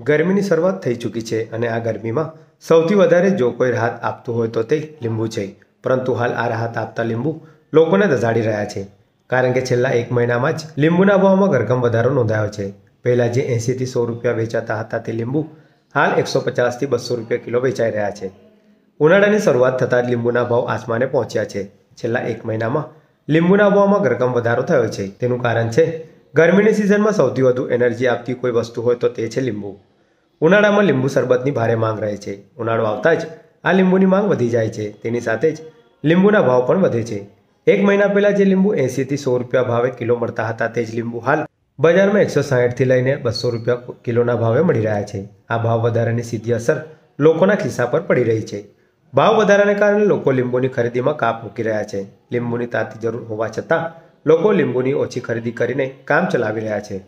ગરમીની શરૂઆત થઈ ચૂકી છે અને આ ગરમીમાં સૌથી વધારે જો કોઈ રાહત આપતું હોય તો તે લીંબુ છે પરંતુ હાલ આ રાહત આપતા લીંબુ લોકોને ધજાડી રહ્યા છે કારણ કે છેલ્લા એક મહિનામાં જ લીંબુના ભાવમાં ઘરઘમ વધારો નોંધાયો છે પહેલાં જે એંસીથી સો રૂપિયા વેચાતા હતા તે લીંબુ હાલ એકસો પચાસથી બસો રૂપિયા કિલો વેચાઈ રહ્યા છે ઉનાળાની શરૂઆત થતાં જ લીંબુના ભાવ આસમાને પહોંચ્યા છે છેલ્લા એક મહિનામાં લીંબુના ભાવમાં ઘરઘમ વધારો થયો છે તેનું કારણ છે ગરમીની સિઝનમાં સૌથી વધુ એનર્જી આપતી કોઈ વસ્તુ હોય તો તે છે લીંબુ ઉનાળામાં લીંબુ શરબતની ભારે માંગ રહે છે ઉનાળો આવતા જ આ લીંબુની માંગ વધી જાય છે તેની સાથે જ લીંબુના ભાવ પણ વધે છે એક મહિના પહેલાં જે લીંબુ એંસીથી સો રૂપિયા ભાવે કિલો મળતા હતા તે જ લીંબુ હાલ બજારમાં એકસો સાહીઠથી લઈને બસો રૂપિયા કિલોના ભાવે મળી રહ્યા છે આ ભાવ વધારાની સીધી અસર લોકોના ખિસ્સા પર પડી રહી છે ભાવ વધારાને કારણે લોકો લીંબુની ખરીદીમાં કાપ મૂકી રહ્યા છે લીંબુની તાતી જરૂર હોવા છતાં લોકો લીંબુની ઓછી ખરીદી કરીને કામ ચલાવી રહ્યા છે